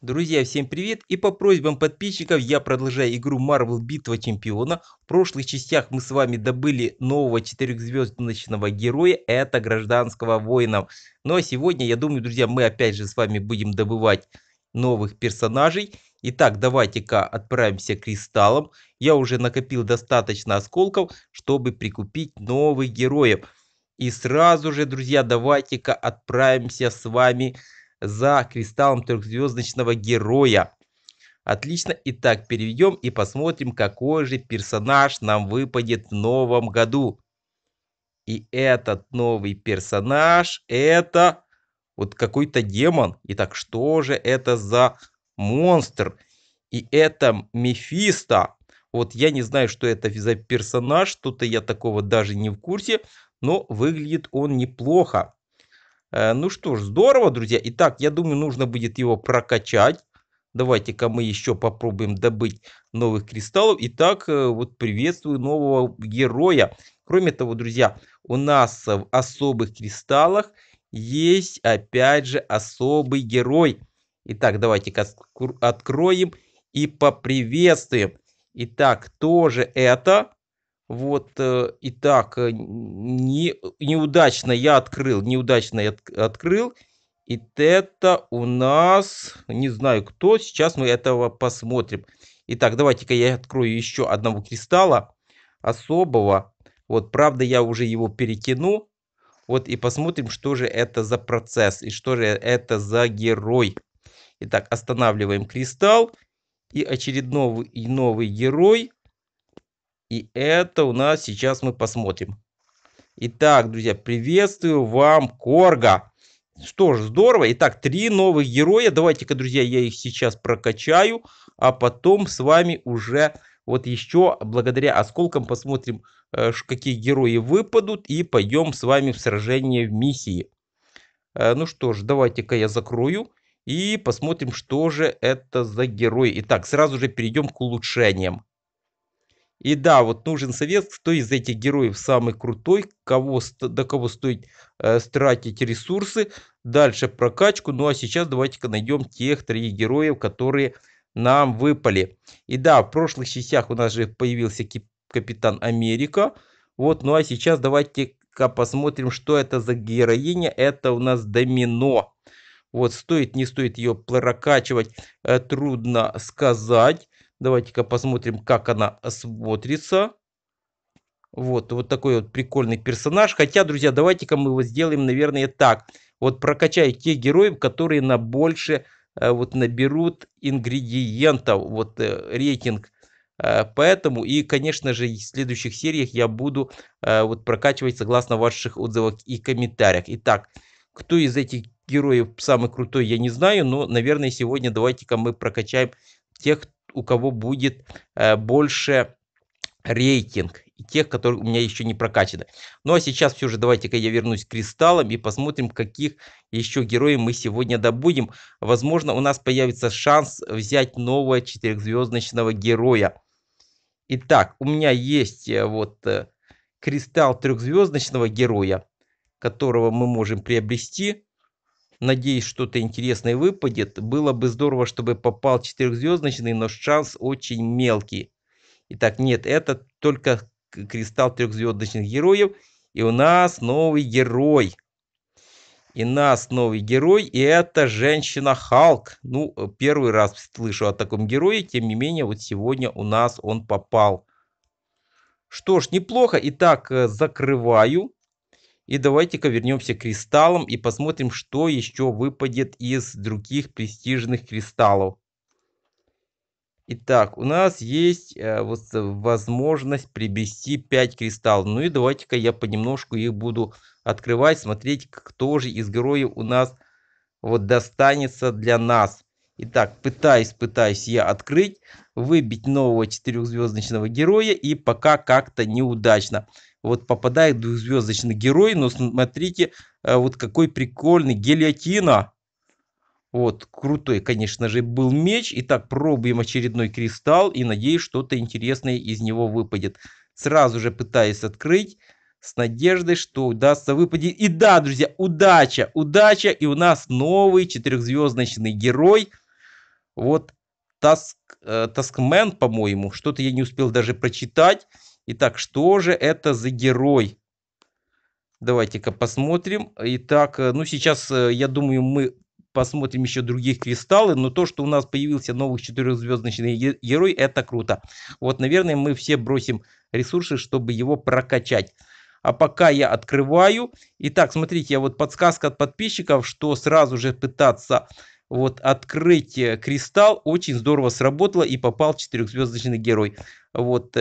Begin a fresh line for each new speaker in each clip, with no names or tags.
Друзья, всем привет и по просьбам подписчиков я продолжаю игру Marvel Битва Чемпиона. В прошлых частях мы с вами добыли нового четырехзвездочного героя, это Гражданского Воина. Ну а сегодня, я думаю, друзья, мы опять же с вами будем добывать новых персонажей. Итак, давайте-ка отправимся к кристаллам. Я уже накопил достаточно осколков, чтобы прикупить новых героев. И сразу же, друзья, давайте-ка отправимся с вами к за кристаллом трехзвездочного героя. Отлично. Итак, переведем и посмотрим, какой же персонаж нам выпадет в новом году. И этот новый персонаж, это вот какой-то демон. Итак, что же это за монстр? И это Мефисто. Вот я не знаю, что это за персонаж, что-то я такого даже не в курсе, но выглядит он неплохо. Э, ну что ж, здорово, друзья. Итак, я думаю, нужно будет его прокачать. Давайте-ка мы еще попробуем добыть новых кристаллов. Итак, э, вот приветствую нового героя. Кроме того, друзья, у нас в особых кристаллах есть, опять же, особый герой. Итак, давайте-ка откроем и поприветствуем. Итак, тоже это вот, э, итак, э, не, неудачно я открыл, неудачно я открыл. И это у нас, не знаю кто, сейчас мы этого посмотрим. Итак, давайте-ка я открою еще одного кристалла особого. Вот, правда, я уже его перекину. Вот и посмотрим, что же это за процесс и что же это за герой. Итак, останавливаем кристалл. И очередной и новый герой и это у нас сейчас мы посмотрим. Итак, друзья, приветствую вам, Корга. Что ж, здорово. Итак, три новых героя. Давайте-ка, друзья, я их сейчас прокачаю, а потом с вами уже вот еще благодаря осколкам посмотрим, э, какие герои выпадут и пойдем с вами в сражение в миссии. Э, ну что ж, давайте-ка я закрою и посмотрим, что же это за герой. Итак, сразу же перейдем к улучшениям. И да, вот нужен совет, кто из этих героев самый крутой, кого, до кого стоит э, тратить ресурсы. Дальше прокачку. Ну а сейчас давайте-ка найдем тех троих героев, которые нам выпали. И да, в прошлых частях у нас же появился Капитан Америка. Вот, ну а сейчас давайте-ка посмотрим, что это за героиня. Это у нас Домино. Вот, стоит, не стоит ее прокачивать, э, трудно сказать. Давайте-ка посмотрим, как она смотрится. Вот, вот такой вот прикольный персонаж. Хотя, друзья, давайте-ка мы его сделаем, наверное, так. Вот прокачаю те героев, которые на больше э, вот наберут ингредиентов, вот э, рейтинг. Э, поэтому и, конечно же, в следующих сериях я буду вот прокачивать согласно ваших отзывах и комментариях. Итак, кто из этих героев самый крутой, я не знаю, но, наверное, сегодня давайте-ка мы прокачаем тех, у кого будет э, больше рейтинг и тех, которые у меня еще не прокачаны. Ну а сейчас все же давайте-ка я вернусь к кристаллам и посмотрим, каких еще героев мы сегодня добудем. Возможно, у нас появится шанс взять нового четырехзвездочного героя. Итак, у меня есть э, вот э, кристалл трехзвездочного героя, которого мы можем приобрести. Надеюсь, что-то интересное выпадет. Было бы здорово, чтобы попал четырехзвездочный, но шанс очень мелкий. Итак, нет, это только кристалл трехзвездочных героев. И у нас новый герой. И нас новый герой. И это женщина Халк. Ну, э, первый раз слышу о таком герое. Тем не менее, вот сегодня у нас он попал. Что ж, неплохо. Итак, э, закрываю. И давайте-ка вернемся к кристаллам и посмотрим, что еще выпадет из других престижных кристаллов. Итак, у нас есть э, вот, э, возможность приобрести 5 кристаллов. Ну и давайте-ка я понемножку их буду открывать, смотреть, кто же из героев у нас вот достанется для нас. Итак, пытаюсь, пытаюсь я открыть, выбить нового четырехзвездочного героя и пока как-то неудачно вот попадает двухзвездочный герой, но смотрите, э, вот какой прикольный, гильотина. Вот, крутой, конечно же, был меч. Итак, пробуем очередной кристалл и надеюсь, что-то интересное из него выпадет. Сразу же пытаюсь открыть с надеждой, что удастся выпадет. И да, друзья, удача, удача. И у нас новый четырехзвездочный герой. Вот, Таск, э, Таскмен, по-моему. Что-то я не успел даже прочитать. Итак, что же это за герой? Давайте-ка посмотрим. Итак, э, ну сейчас, э, я думаю, мы посмотрим еще других кристаллы, но то, что у нас появился новый четырехзвездочный герой, это круто. Вот, наверное, мы все бросим ресурсы, чтобы его прокачать. А пока я открываю. Итак, смотрите, вот подсказка от подписчиков, что сразу же пытаться вот открыть э, кристалл очень здорово сработало и попал четырехзвездочный герой. Вот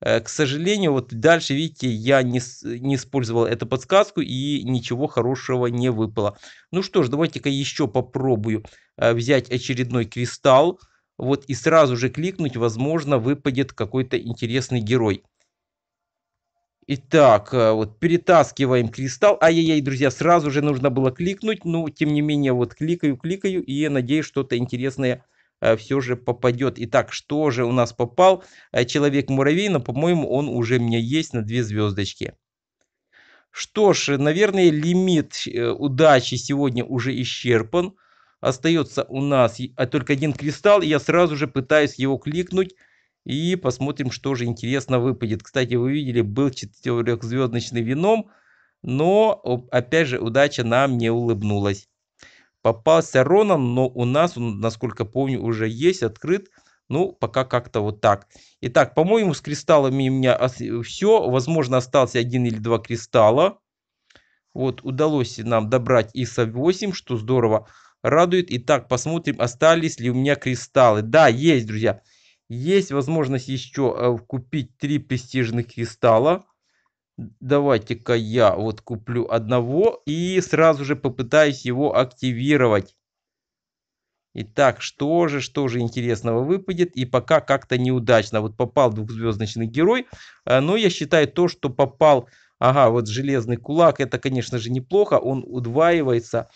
Э, к сожалению, вот дальше, видите, я не, не использовал эту подсказку и ничего хорошего не выпало. Ну что ж, давайте-ка еще попробую э, взять очередной кристалл. Вот и сразу же кликнуть, возможно, выпадет какой-то интересный герой. Итак, э, вот перетаскиваем кристалл. Ай-яй-яй, друзья, сразу же нужно было кликнуть. Но, тем не менее, вот кликаю, кликаю и надеюсь, что-то интересное выпадет Э, все же попадет. Итак, что же у нас попал? Э, человек-муравей, но, по-моему, он уже у меня есть на две звездочки. Что ж, наверное, лимит э, удачи сегодня уже исчерпан. Остается у нас а, только один кристалл. Я сразу же пытаюсь его кликнуть. И посмотрим, что же интересно выпадет. Кстати, вы видели, был четырехзвездочный вином. Но, опять же, удача нам не улыбнулась. Попался Ронан, но у нас, насколько помню, уже есть, открыт. Ну, пока как-то вот так. Итак, по-моему, с кристаллами у меня все. Возможно, остался один или два кристалла. Вот, удалось нам добрать ИСа 8, что здорово радует. Итак, посмотрим, остались ли у меня кристаллы. Да, есть, друзья. Есть возможность еще э, купить три престижных кристалла давайте-ка я вот куплю одного и сразу же попытаюсь его активировать. Итак, что же, что же интересного выпадет? И пока как-то неудачно. Вот попал двухзвездочный герой. А, но я считаю то, что попал... Ага, вот железный кулак, это, конечно же, неплохо. Он удваивается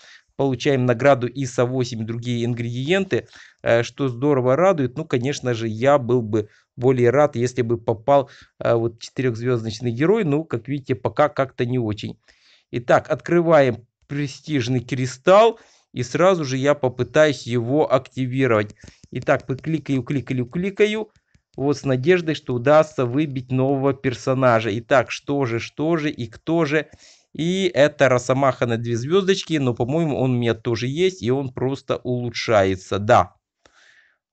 получаем награду ISO 8 и другие ингредиенты, э, что здорово радует. Ну, конечно же, я был бы более рад, если бы попал э, вот четырехзвездочный герой. Ну, как видите, пока как-то не очень. Итак, открываем престижный кристалл. И сразу же я попытаюсь его активировать. Итак, кликаю, кликаю, кликаю. Вот с надеждой, что удастся выбить нового персонажа. Итак, что же, что же и кто же. И это Росомаха на две звездочки, но, по-моему, он у меня тоже есть, и он просто улучшается, да.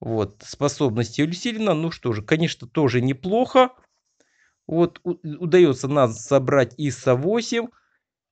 Вот, способности усилена, ну что же, конечно, тоже неплохо. Вот, удается нас собрать ИСа 8.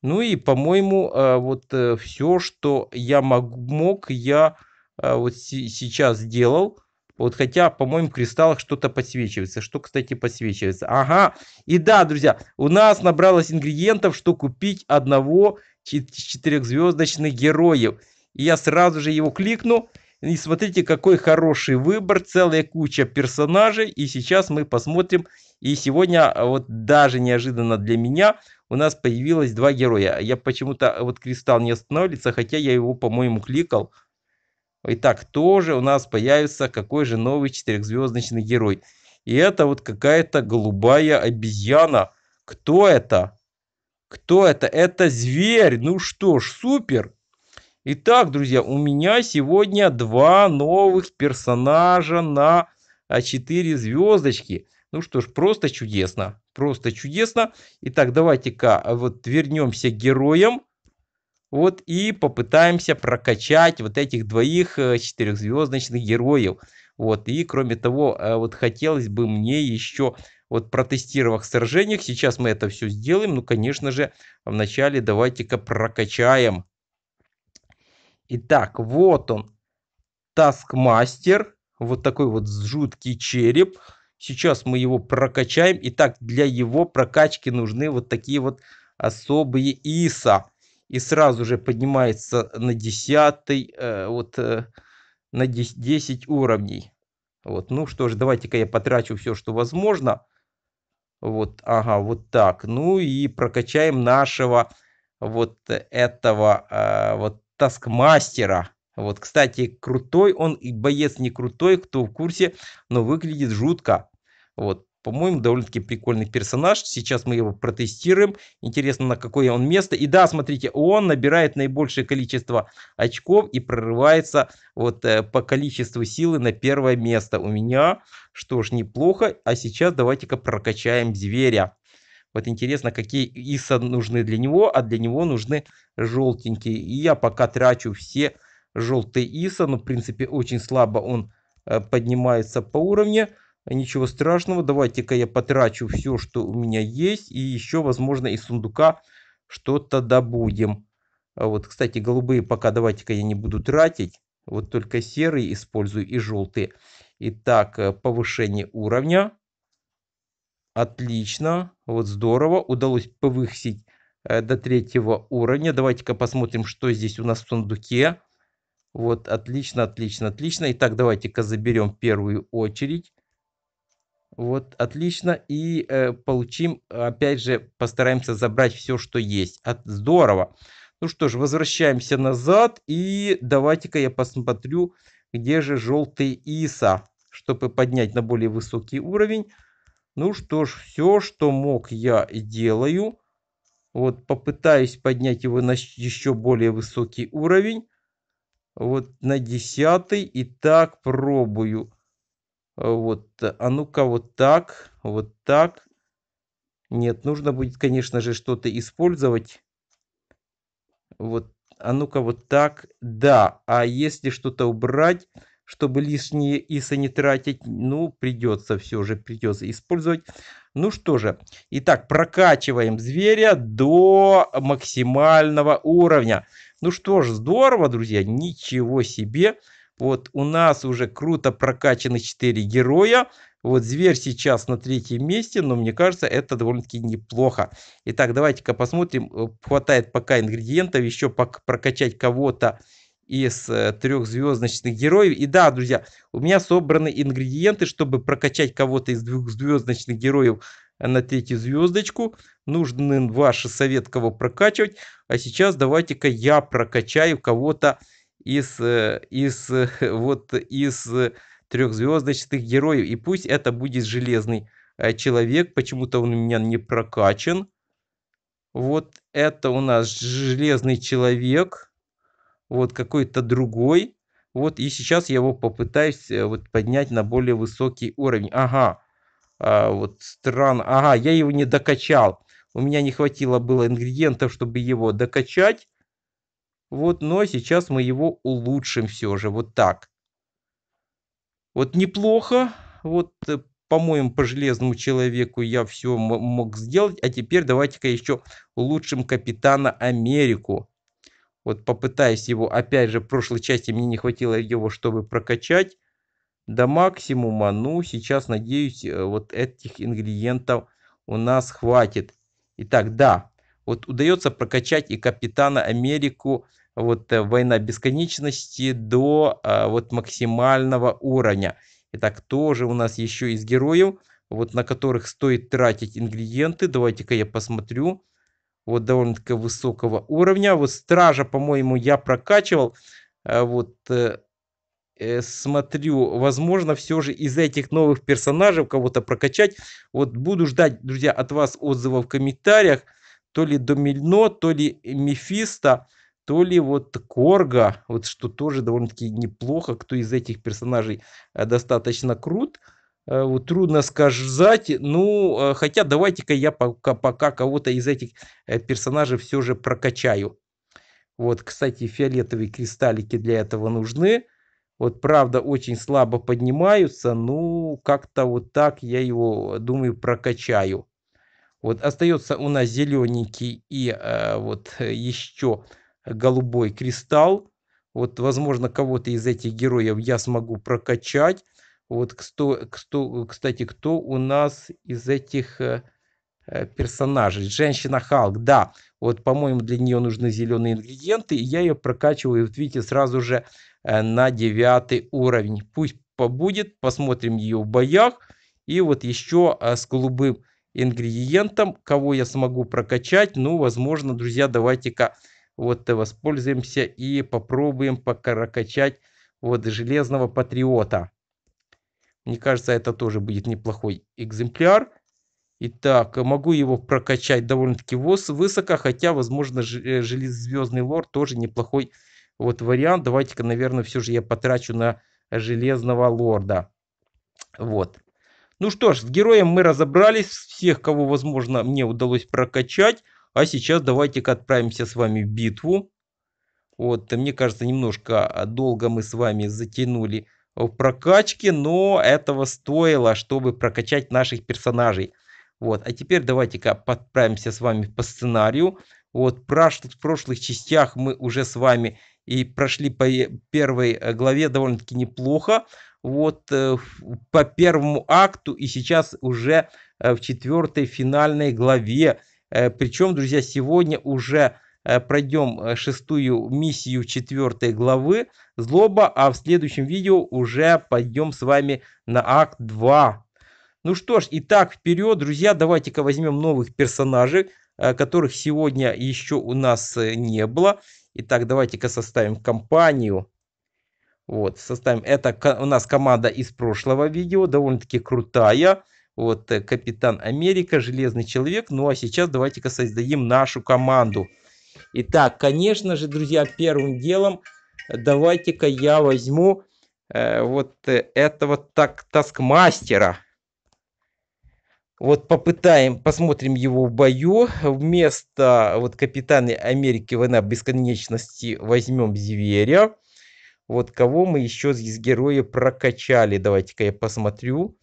Ну и, по-моему, э, вот э, все, что я мог, я э, вот сейчас сделал. Вот хотя, по-моему, в кристаллах что-то подсвечивается. Что, кстати, подсвечивается. Ага. И да, друзья, у нас набралось ингредиентов, что купить одного четырехзвездочных героев. И я сразу же его кликну. И смотрите, какой хороший выбор, целая куча персонажей. И сейчас мы посмотрим. И сегодня, а, вот даже неожиданно для меня, у нас появилось два героя. Я почему-то, вот кристалл не останавливается, хотя я его, по-моему, кликал. Итак, тоже у нас появится какой же новый четырехзвездочный герой. И это вот какая-то голубая обезьяна. Кто это? Кто это? Это зверь. Ну что ж, супер. Итак, друзья, у меня сегодня два новых персонажа на 4 а звездочки. Ну что ж, просто чудесно. Просто чудесно. Итак, давайте-ка а вот вернемся к героям. Вот и попытаемся прокачать вот этих двоих э, четырехзвездочных героев. Вот и кроме того, э, вот хотелось бы мне еще вот протестировав сражениях. Сейчас мы это все сделаем. Ну, конечно же, вначале давайте-ка прокачаем. Итак, вот он. Таскмастер. Вот такой вот жуткий череп. Сейчас мы его прокачаем. Итак, для его прокачки нужны вот такие вот особые ИСа и сразу же поднимается на 10, э, вот э, на 10, 10 уровней. Вот, ну что ж, давайте-ка я потрачу все, что возможно. Вот, ага, вот так. Ну и прокачаем нашего вот этого, э, вот таскмастера. Вот, кстати, крутой он и боец не крутой, кто в курсе, но выглядит жутко. Вот, по-моему, довольно-таки прикольный персонаж. Сейчас мы его протестируем. Интересно, на какое он место. И да, смотрите, он набирает наибольшее количество очков и прорывается вот э, по количеству силы на первое место у меня. Что ж, неплохо. А сейчас давайте-ка прокачаем зверя. Вот интересно, какие ИСа нужны для него, а для него нужны желтенькие. И я пока трачу все желтые ИСа, но в принципе очень слабо он э, поднимается по уровню. А ничего страшного, давайте-ка я потрачу все, что у меня есть. И еще, возможно, из сундука что-то добудем. А вот, кстати, голубые пока давайте-ка я не буду тратить. Вот только серые использую и желтые. Итак, э, повышение уровня. Отлично. Вот здорово. Удалось повысить э, до третьего уровня. Давайте-ка посмотрим, что здесь у нас в сундуке. Вот, отлично, отлично, отлично. Итак, давайте-ка заберем первую очередь. Вот, отлично. И э, получим, опять же, постараемся забрать все, что есть. От, здорово. Ну что ж, возвращаемся назад. И давайте-ка я посмотрю, где же желтый ИСа, чтобы поднять на более высокий уровень. Ну что ж, все, что мог, я делаю. Вот, попытаюсь поднять его на еще более высокий уровень. Вот, на десятый И так пробую. Э, вот, э, а ну-ка вот так, вот так. Нет, нужно будет, конечно же, что-то использовать. Вот, а ну-ка вот так, да. А если что-то убрать, чтобы лишние исы не тратить, ну, придется все же, придется использовать. Ну что же, итак, прокачиваем зверя до максимального уровня. Ну что ж, здорово, друзья, ничего себе. Вот у нас уже круто прокачаны 4 героя. Вот зверь сейчас на третьем месте, но мне кажется, это довольно-таки неплохо. Итак, давайте-ка посмотрим. Э, хватает пока ингредиентов, еще прокачать кого-то из э, трехзвездочных героев. И да, друзья, у меня собраны ингредиенты, чтобы прокачать кого-то из двухзвездочных героев на третью звездочку. Нужен ваш совет, кого прокачивать. А сейчас давайте-ка я прокачаю кого-то из, э, из, э, вот, из э, трехзвездочных героев. И пусть это будет железный человек. Почему-то он у меня не прокачан. Вот это у нас железный человек. Вот какой-то другой. Вот и сейчас я его попытаюсь вот поднять на более высокий уровень. Ага. А, вот странно. Ага, я его не докачал. У меня не хватило было ингредиентов, чтобы его докачать. Вот, но сейчас мы его улучшим все же, вот так. Вот неплохо, вот э, по-моему, по железному человеку я все мог сделать. А теперь давайте-ка еще улучшим Капитана Америку. Вот попытаюсь его, опять же, в прошлой части мне не хватило его, чтобы прокачать до максимума. Ну, сейчас, надеюсь, э, вот этих ингредиентов у нас хватит. Итак, да, вот удается прокачать и Капитана Америку, вот э, Война Бесконечности до а, вот максимального уровня. Итак, тоже у нас еще из героев, вот на которых стоит тратить ингредиенты. Давайте-ка я посмотрю. Вот довольно-таки высокого уровня. Вот Стража, по-моему, я прокачивал. А, вот э, э, смотрю, возможно, все же из этих новых персонажей кого-то прокачать. Вот буду ждать, друзья, от вас отзывов в комментариях то ли Домильно, то ли Мефисто, то ли вот Корга, вот что тоже довольно-таки неплохо, кто из этих персонажей э, достаточно крут. Э, вот трудно сказать, ну, э, хотя давайте-ка я пока, пока кого-то из этих персонажей все же прокачаю. Вот, кстати, фиолетовые кристаллики для этого нужны. Вот, правда, очень слабо поднимаются, ну, как-то вот так я его, думаю, прокачаю. Вот остается у нас зелененький и э, вот э, еще голубой кристалл. Вот, возможно, кого-то из этих героев я смогу прокачать. Вот, кто, кто, кстати, кто у нас из этих э, э персонажей? Женщина Халк, да. Вот, по-моему, для нее нужны зеленые ингредиенты. И я ее прокачиваю, вот видите, сразу же э, на девятый уровень. Пусть побудет, посмотрим ее в боях. И вот еще э, с голубым ингредиентам, кого я смогу прокачать. Ну, возможно, друзья, давайте-ка вот воспользуемся и попробуем прокачать вот железного патриота. Мне кажется, это тоже будет неплохой экземпляр. Итак, могу его прокачать довольно-таки высоко, хотя, возможно, э, железвездный лор тоже неплохой вот вариант. Давайте-ка, наверное, все же я потрачу на железного лорда. Вот. Ну что ж, с героем мы разобрались, всех, кого возможно мне удалось прокачать. А сейчас давайте-ка отправимся с вами в битву. Вот, мне кажется, немножко а, долго мы с вами затянули в прокачке, но этого стоило, чтобы прокачать наших персонажей. Вот, а теперь давайте-ка подправимся с вами по сценарию. Вот, в прошлых частях мы уже с вами и прошли по первой э, главе довольно-таки неплохо вот э, по первому акту и сейчас уже э, в четвертой финальной главе. Э, причем, друзья, сегодня уже пройдем шестую миссию четвертой главы Злоба, а в следующем видео уже пойдем с вами на акт 2. Ну что ж, итак, вперед, друзья, давайте-ка возьмем новых персонажей, которых сегодня еще у нас не было. Итак, давайте-ка составим компанию. Вот, составим. Это у нас команда из прошлого видео, довольно-таки крутая. Вот, э, Капитан Америка, Железный Человек. Ну, а сейчас давайте-ка создадим нашу команду. Итак, конечно же, друзья, первым делом э, давайте-ка я возьму э, вот э, этого так Таскмастера. Вот попытаем, посмотрим его в бою. Вместо вот Капитана Америки Война Бесконечности возьмем Зверя. Вот кого мы еще из героев прокачали. Давайте-ка я посмотрю.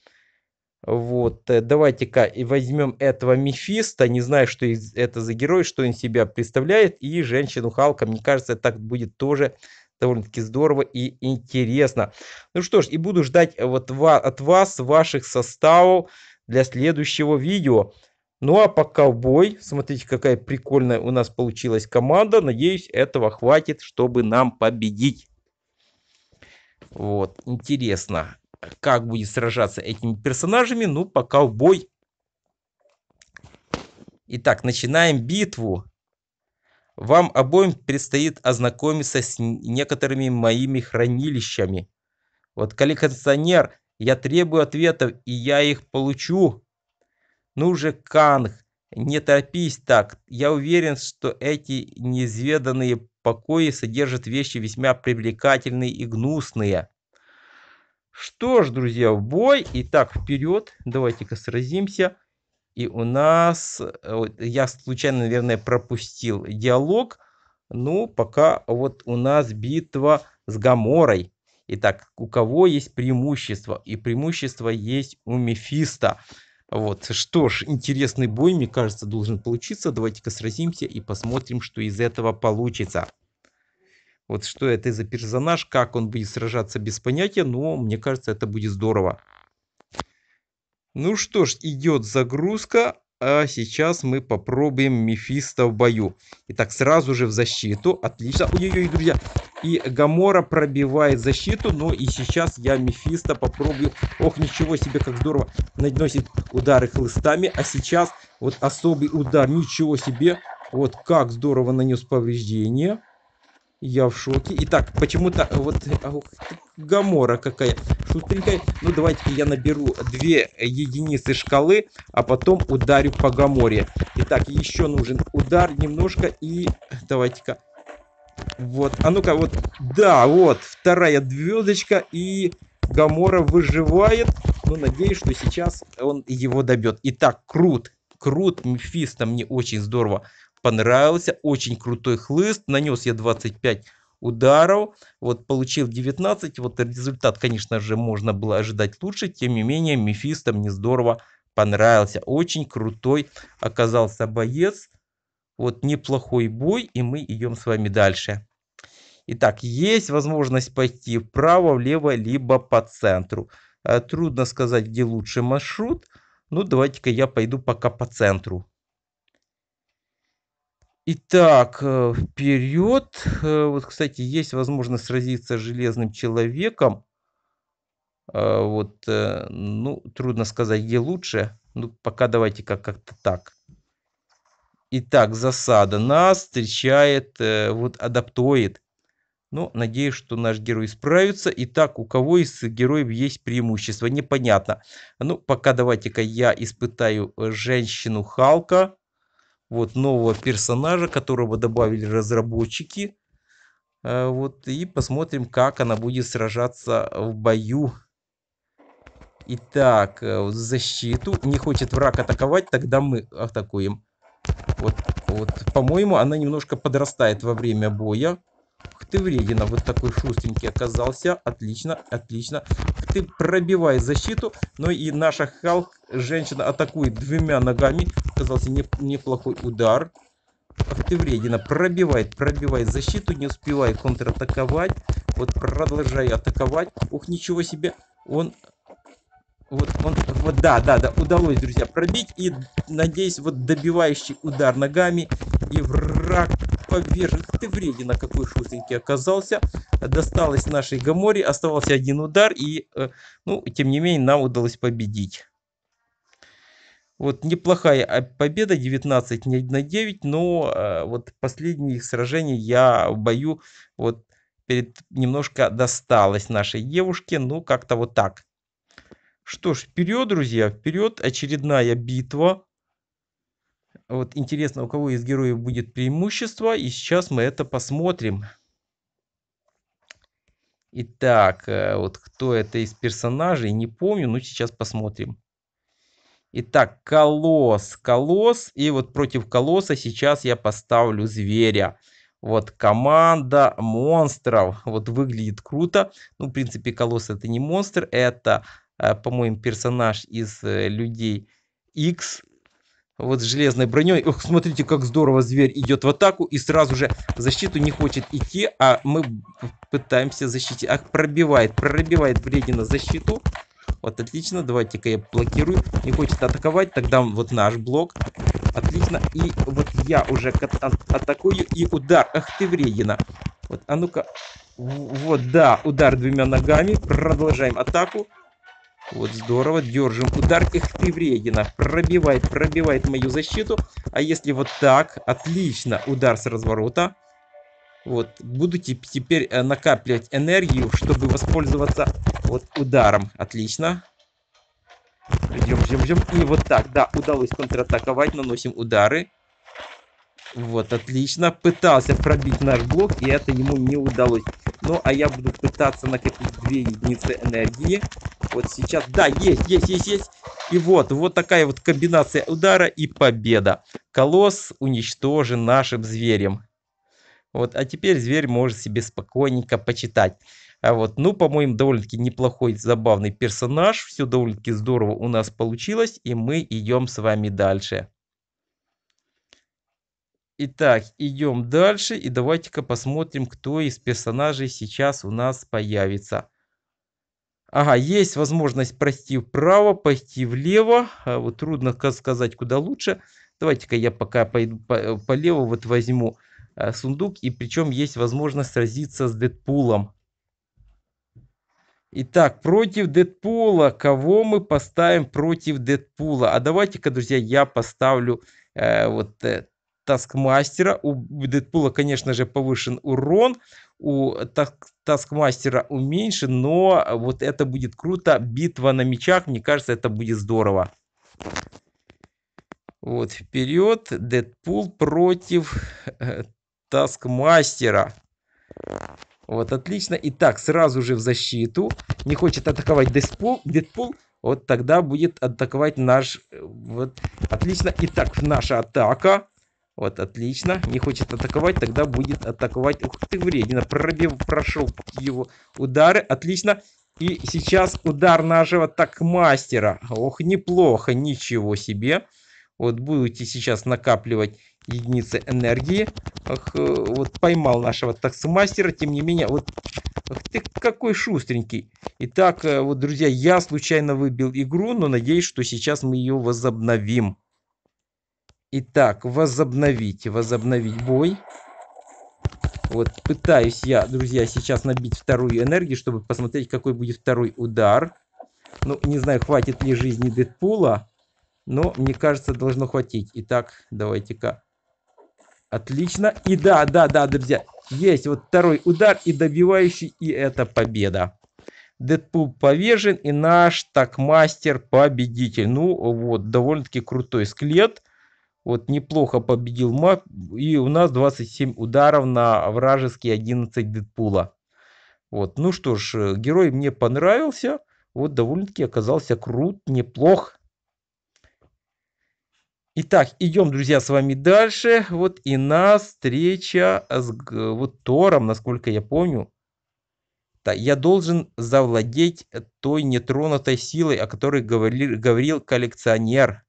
Вот, э, давайте-ка и возьмем этого Мефиста. Не знаю, что это за герой, что он себя представляет. И женщину Халка, мне кажется, так будет тоже довольно-таки здорово и интересно. Ну что ж, и буду ждать э, вот от вас ваших составов для следующего видео. Ну а пока бой. Смотрите, какая прикольная у нас получилась команда. Надеюсь, этого хватит, чтобы нам победить. Вот, интересно, как будет сражаться этими персонажами, ну, пока в бой. Итак, начинаем битву. Вам обоим предстоит ознакомиться с некоторыми моими хранилищами. Вот коллекционер, я требую ответов, и я их получу. Ну же, Канг, не торопись так. Я уверен, что эти неизведанные Покои содержат вещи весьма привлекательные и гнусные. Что ж, друзья, в бой. Итак, вперед. Давайте-ка сразимся. И у нас, э, я случайно, наверное, пропустил диалог. Ну, пока вот у нас битва с Гаморой. Итак, у кого есть преимущество? И преимущество есть у Мефиста. Вот, что ж, интересный бой, мне кажется, должен получиться. Давайте-ка сразимся и посмотрим, что из этого получится. Вот что это за персонаж, как он будет сражаться без понятия, но мне кажется, это будет здорово. Ну что ж, идет загрузка, а сейчас мы попробуем Мефиста в бою. Итак, сразу же в защиту, отлично. Ой-ой-ой, друзья, и Гамора пробивает защиту. Ну и сейчас я Мефисто попробую. Ох, ничего себе, как здорово. Наносит удары хлыстами. А сейчас вот особый удар. Ничего себе. Вот как здорово нанес повреждение. Я в шоке. Итак, почему-то вот ох, гамора какая шустренькая. Ну, давайте я наберу две единицы шкалы, а потом ударю по гаморе. Итак, еще нужен удар немножко и давайте-ка вот, а ну-ка, вот, да, вот, вторая звездочка, и Гамора выживает. Ну, надеюсь, что сейчас он его добьет. Итак, Крут, Крут Мефисто мне очень здорово понравился. Очень крутой хлыст, нанес я 25 ударов, вот получил 19, вот результат, конечно же, можно было ожидать лучше, тем не менее, Мефисто мне здорово понравился. Очень крутой оказался боец. Вот неплохой бой, и мы идем с вами дальше. Итак, есть возможность пойти вправо, влево, либо по центру. Э, трудно сказать, где лучший маршрут. Ну, давайте-ка я пойду пока по центру. Итак, э, вперед. Э, вот, кстати, есть возможность сразиться с железным человеком. Вот, ну, трудно сказать, где лучше. Ну, пока давайте ка как-то так. Итак, засада. Нас встречает э, вот адаптоид. Ну, надеюсь, что наш герой справится. Итак, у кого из героев есть преимущество? Непонятно. Ну, пока давайте-ка я испытаю э, женщину Халка. Вот нового персонажа, которого добавили разработчики. Э, вот, и посмотрим, как она будет сражаться в бою. Итак, э, защиту. Не хочет враг атаковать, тогда мы атакуем. Вот, вот. По-моему, она немножко подрастает во время боя. Ух ты, вредина, вот такой шустренький оказался. Отлично, отлично. Ух ты, пробивай защиту. Ну и наша Халк, женщина, атакует двумя ногами. Оказался не, неплохой удар. Ах ты вредина, пробивает, пробивает защиту, не успевает контратаковать. Вот продолжай атаковать. Ух, ничего себе, он вот он, вот да, да, да, удалось, друзья, пробить. И, надеюсь, вот добивающий удар ногами. И враг повержен. Ты вредина какой шусенький оказался. Досталось нашей Гаморе. Оставался один удар. И, э, ну, тем не менее, нам удалось победить. Вот неплохая победа, 19 на 9, но э, вот последние их сражения я в бою вот перед немножко досталось нашей девушке, ну как-то вот так. Что ж, вперед, друзья, вперед. Очередная битва. Вот интересно, у кого из героев будет преимущество. И сейчас мы это посмотрим. Итак, э, вот кто это из персонажей, не помню, но сейчас посмотрим. Итак, колосс, колосс. И вот против колосса сейчас я поставлю зверя. Вот команда монстров. Вот выглядит круто. Ну, в принципе, колосс это не монстр, это Э, по-моему, персонаж из э, людей X, вот с железной броней. Ох, смотрите, как здорово зверь идет в атаку и сразу же защиту не хочет идти, а мы пытаемся защитить. Ах, пробивает, пробивает вредина защиту. Вот, отлично, давайте-ка я блокирую. Не хочет атаковать, тогда вот наш блок. Отлично, и вот я уже а, атакую, и удар. Ах ты вредина. Вот, а ну-ка. Вот, да, удар двумя ногами. Продолжаем атаку. Вот здорово, держим удар. Эх ты, вредина. Пробивает, пробивает мою защиту. А если вот так? Отлично, удар с разворота. Вот, буду теперь э, накапливать энергию, чтобы воспользоваться вот ударом. Отлично. Ждем, ждем, ждем. И вот так, да, удалось контратаковать, наносим удары. Вот, отлично. Пытался пробить наш блок, и это ему не удалось. Ну, а я буду пытаться накопить 2 единицы энергии вот сейчас. Да, есть, есть, есть, есть. И вот, вот такая вот комбинация удара и победа. Колосс уничтожен нашим зверем. Вот, а теперь зверь может себе спокойненько почитать. А вот, ну, по-моему, довольно-таки неплохой, забавный персонаж. Все довольно-таки здорово у нас получилось. И мы идем с вами дальше. Итак, идем дальше. И давайте-ка посмотрим, кто из персонажей сейчас у нас появится. Ага, есть возможность пройти вправо, пойти влево. А вот трудно сказать, куда лучше. Давайте-ка я пока пойду по, полево, вот возьму а, сундук. И причем есть возможность сразиться с Дэдпулом. Итак, против Дэдпула. Кого мы поставим против Дэдпула? А давайте-ка, друзья, я поставлю э, вот э, Таскмастера. У Дэдпула, конечно же, повышен урон у так, Таскмастера уменьшен, но э, вот это будет круто. Битва на мечах, мне кажется, это будет здорово. Вот, вперед. Дэдпул против э, Таскмастера. Вот, отлично. Итак, сразу же в защиту. Не хочет атаковать Дэдпул. Дэдпул вот тогда будет атаковать наш... Э, вот, отлично. Итак, наша атака. Вот, отлично. Не хочет атаковать, тогда будет атаковать. Ух ты, вредина. Пробив, прошел его удары. Отлично. И сейчас удар нашего так мастера. Ох, неплохо, ничего себе. Вот будете сейчас накапливать единицы энергии. Ох, э, вот поймал нашего таксмастера, тем не менее, вот ах ты какой шустренький. Итак, э, вот, друзья, я случайно выбил игру, но надеюсь, что сейчас мы ее возобновим. Итак, возобновить, возобновить бой. Вот пытаюсь я, друзья, сейчас набить вторую энергию, чтобы посмотреть, какой будет второй удар. Ну, не знаю, хватит ли жизни Дэдпула, но мне кажется, должно хватить. Итак, давайте-ка. Отлично. И да, да, да, друзья, есть вот второй удар и добивающий, и это победа. Дэдпул повержен и наш так мастер победитель. Ну вот, довольно-таки крутой скелет. Вот неплохо победил маг. И у нас 27 ударов на вражеские 11 Дэдпула. Вот. Ну что ж, э, герой мне понравился. Вот довольно-таки оказался крут, неплох. Итак, идем, друзья, с вами дальше. Вот и на встреча с вот, Тором, насколько я помню. Да, я должен завладеть той нетронутой силой, о которой говорил, говорил коллекционер.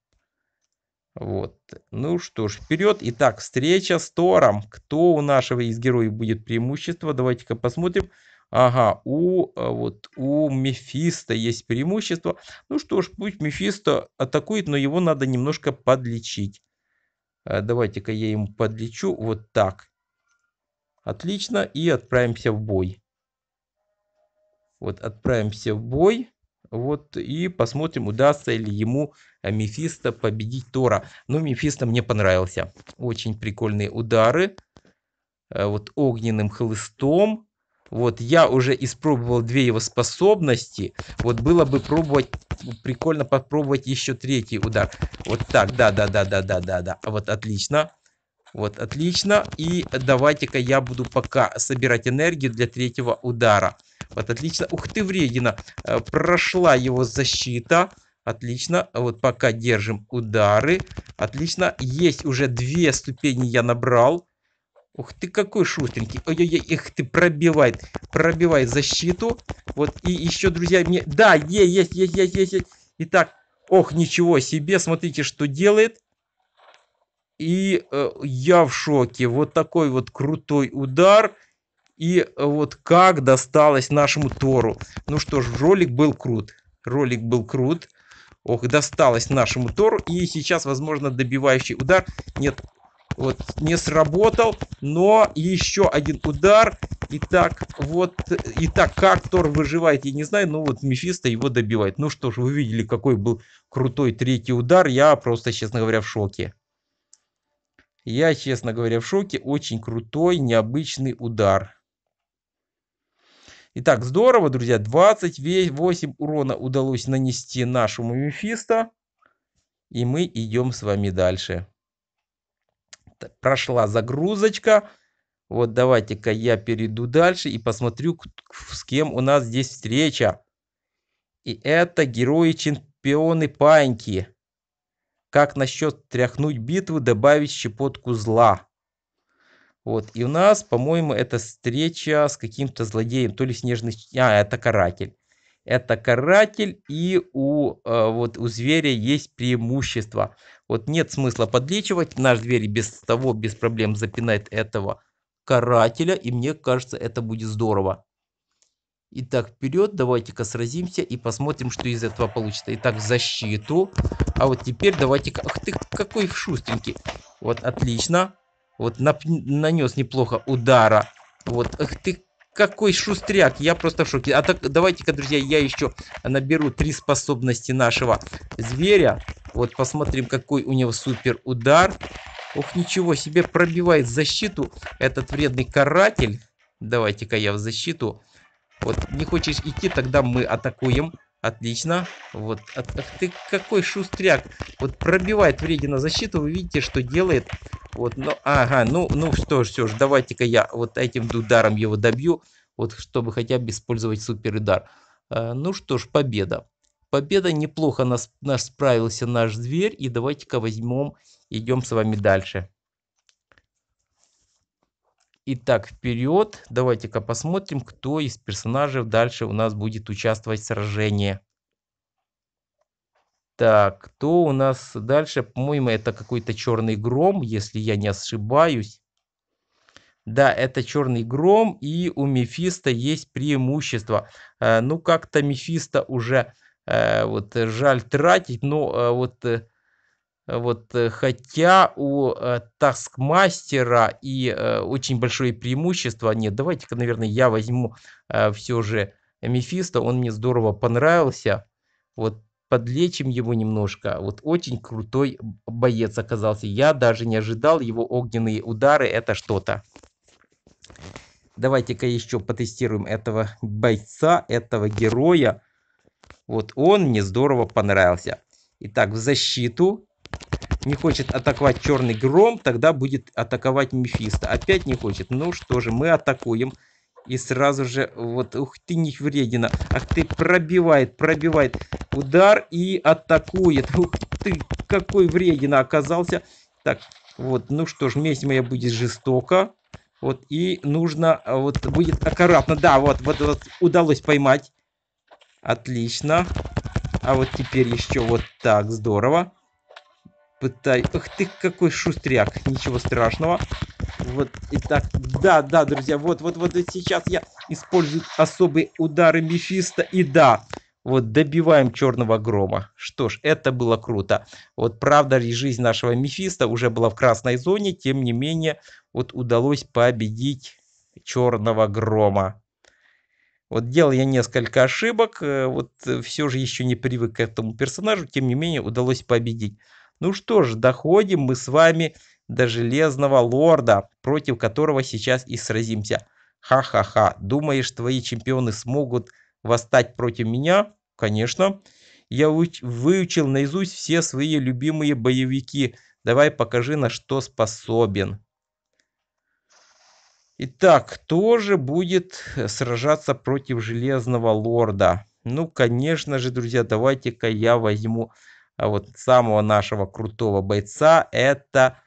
Вот. Ну что ж, вперед. Итак, встреча с Тором. Кто у нашего из героев будет преимущество? Давайте-ка посмотрим. Ага, у, э, вот, у Мефиста есть преимущество. Ну что ж, пусть Мефисто атакует, но его надо немножко подлечить. Э, давайте-ка я ему подлечу вот так. Отлично, и отправимся в бой. Вот, отправимся в бой. Вот, и посмотрим, удастся ли ему э, Мефисто победить Тора. Но ну, Мефисто мне понравился. Очень прикольные удары. Э, вот огненным хлыстом. Вот я уже испробовал две его способности. Вот было бы пробовать, прикольно попробовать еще третий удар. Вот так, да, да, да, да, да, да, да. Вот отлично. Вот отлично. И давайте-ка я буду пока собирать энергию для третьего удара. Вот, отлично. Ух ты, вредина. Э, прошла его защита. Отлично. Вот пока держим удары. Отлично. Есть уже две ступени я набрал. Ух ты, какой шустренький. Ой-ой-ой, их ты пробивает. Пробивает защиту. Вот, и еще, друзья, мне... Да, есть, есть, есть, есть, есть. Итак, ох, ничего себе. Смотрите, что делает. И э, я в шоке. Вот такой вот крутой удар и э, вот как досталось нашему Тору. Ну что ж, ролик был крут. Ролик был крут. Ох, досталось нашему Тору. И сейчас, возможно, добивающий удар. Нет, вот не сработал, но еще один удар. Итак, вот, итак, как Тор выживает, я не знаю, но вот Мефисто его добивает. Ну что ж, вы видели, какой был крутой третий удар. Я просто, честно говоря, в шоке. Я, честно говоря, в шоке. Очень крутой, необычный удар. Итак, здорово, друзья. 28 урона удалось нанести нашему Мефисто. И мы идем с вами дальше. прошла загрузочка. Вот давайте-ка я перейду дальше и посмотрю, с кем у нас здесь встреча. И это герои-чемпионы паньки. Как насчет тряхнуть битву, добавить щепотку зла? Вот, и у нас, по-моему, это встреча с каким-то злодеем, то ли снежный... А, это каратель. Это каратель, и у, э, вот, у зверя есть преимущество. Вот нет смысла подлечивать, наш зверь без того, без проблем запинает этого карателя, и мне кажется, это будет здорово. Итак, вперед, давайте-ка сразимся и посмотрим, что из этого получится. Итак, в защиту. А вот теперь давайте-ка... Ах ты, какой шустренький. Вот, отлично. Вот нап нанес неплохо удара. Вот, эх ты, какой шустряк, я просто в шоке. А так, давайте-ка, друзья, я еще наберу три способности нашего зверя. Вот, посмотрим, какой у него супер удар. Ох, ничего себе, пробивает защиту этот вредный каратель. Давайте-ка я в защиту. Вот, не хочешь идти, тогда мы атакуем. Отлично. Вот. ах ты какой шустряк. Вот пробивает вредина защиту. Вы видите, что делает. Вот. Ну, ага. Ну, ну что ж, все ж. Давайте-ка я вот этим ударом его добью. Вот, чтобы хотя бы использовать супер А, ну что ж, победа. Победа. Неплохо нас, наш справился наш зверь. И давайте-ка возьмем, идем с вами дальше. Итак, вперед. Давайте-ка посмотрим, кто из персонажей дальше у нас будет участвовать в сражении. Так, кто у нас дальше? По-моему, это какой-то черный гром, если я не ошибаюсь. Да, это черный гром, и у Мефиста есть преимущество. Э, ну, как-то Мефиста уже э, вот жаль тратить, но э, вот вот, э, хотя у э, Taskmaster и э, очень большое преимущество, нет, давайте-ка, наверное, я возьму э, все же Мефисто, он мне здорово понравился, вот, подлечим его немножко, вот, очень крутой боец оказался, я даже не ожидал, его огненные удары, это что-то. Давайте-ка еще потестируем этого бойца, этого героя, вот, он мне здорово понравился. Итак, в защиту не хочет атаковать черный гром, тогда будет атаковать Мефисто. Опять не хочет. Ну что же, мы атакуем. И сразу же, вот, ух ты, не вредина. Ах ты, пробивает, пробивает. Удар и атакует. Ух ты, какой вредина оказался. Так, вот, ну что ж, месть моя будет жестока. Вот, и нужно, а, вот, будет аккуратно. Да, вот, вот, вот, удалось поймать. Отлично. А вот теперь еще вот так, здорово пытаюсь. Ух ты какой шустряк, ничего страшного. Вот и так. Да, да, друзья, вот, вот, вот сейчас я использую особые удары Мефиста. И да, вот добиваем черного грома. Что ж, это было круто. Вот правда, жизнь нашего Мефиста уже была в красной зоне. Тем не менее, вот удалось победить черного грома. Вот делал я несколько ошибок, э, вот э, все же еще не привык к этому персонажу, тем не менее удалось победить. Ну что ж, доходим мы с вами до Железного Лорда, против которого сейчас и сразимся. Ха-ха-ха, думаешь, твои чемпионы смогут восстать против меня? Конечно. Я выучил наизусть все свои любимые боевики. Давай покажи, на что способен. Итак, кто же будет э, сражаться против Железного Лорда? Ну, конечно же, друзья, давайте-ка я возьму а вот самого нашего крутого бойца, это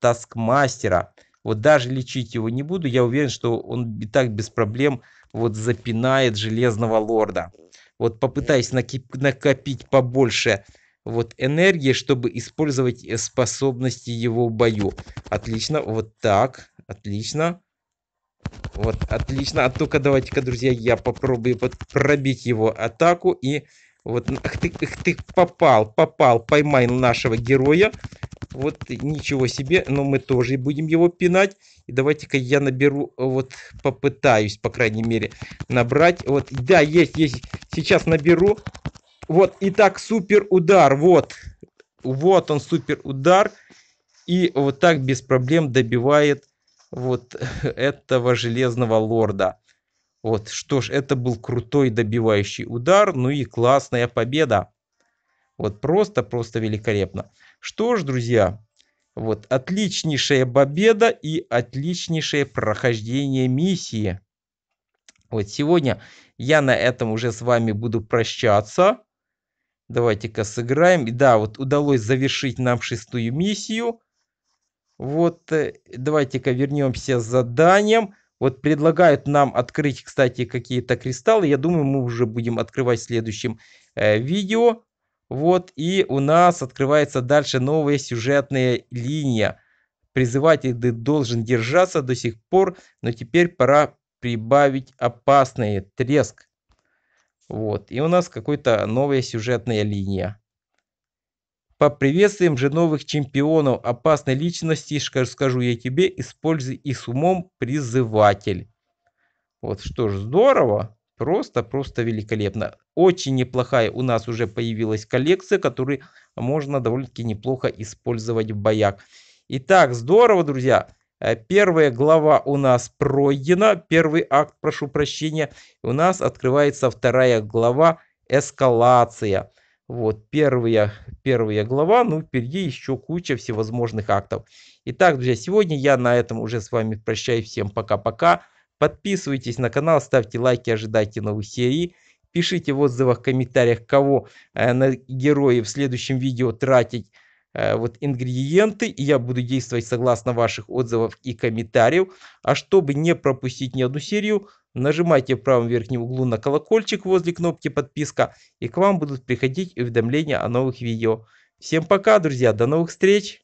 Таскмастера. Вот даже лечить его не буду, я уверен, что он и так без проблем вот запинает Железного Лорда. Вот попытаюсь накопить побольше вот энергии, чтобы использовать э, способности его в бою. Отлично, вот так, отлично. Вот, отлично. А только давайте-ка, друзья, я попробую пробить его атаку и вот, ах ты, ах ты, попал, попал, поймай нашего героя. Вот, ничего себе, но мы тоже будем его пинать. И давайте-ка я наберу, вот, попытаюсь, по крайней мере, набрать. Вот, да, есть, есть, сейчас наберу. Вот, и так, супер удар, вот. Вот он, супер удар. И вот так без проблем добивает вот этого железного лорда. Вот, что ж, это был крутой добивающий удар, ну и классная победа. Вот просто-просто великолепно. Что ж, друзья, вот отличнейшая победа и отличнейшее прохождение миссии. Вот сегодня я на этом уже с вами буду прощаться. Давайте-ка сыграем. Да, вот удалось завершить нам шестую миссию. Вот, э, давайте-ка вернемся с заданием. Вот предлагают нам открыть, кстати, какие-то кристаллы. Я думаю, мы уже будем открывать в следующем э, видео. Вот, и у нас открывается дальше новая сюжетная линия. Призыватель должен держаться до сих пор, но теперь пора прибавить опасные треск. Вот, и у нас какая то новая сюжетная линия. Поприветствуем же новых чемпионов опасной личности, скажу я тебе, используй их с умом призыватель. Вот что ж, здорово. Просто, просто великолепно. Очень неплохая у нас уже появилась коллекция, которую можно довольно-таки неплохо использовать в боях. Итак, здорово, друзья. Э, первая глава у нас пройдена. Первый акт, прошу прощения. У нас открывается вторая глава «Эскалация». Вот первая, первая глава, ну впереди еще куча всевозможных актов. Итак, друзья, сегодня я на этом уже с вами прощаюсь. Всем пока-пока. Подписывайтесь на канал, ставьте лайки, ожидайте новых серий. Пишите в отзывах, комментариях, кого э, на героев в следующем видео тратить э, вот ингредиенты. И я буду действовать согласно ваших отзывов и комментариев. А чтобы не пропустить ни одну серию, Нажимайте в правом верхнем углу на колокольчик возле кнопки подписка и к вам будут приходить уведомления о новых видео. Всем пока, друзья, до новых встреч!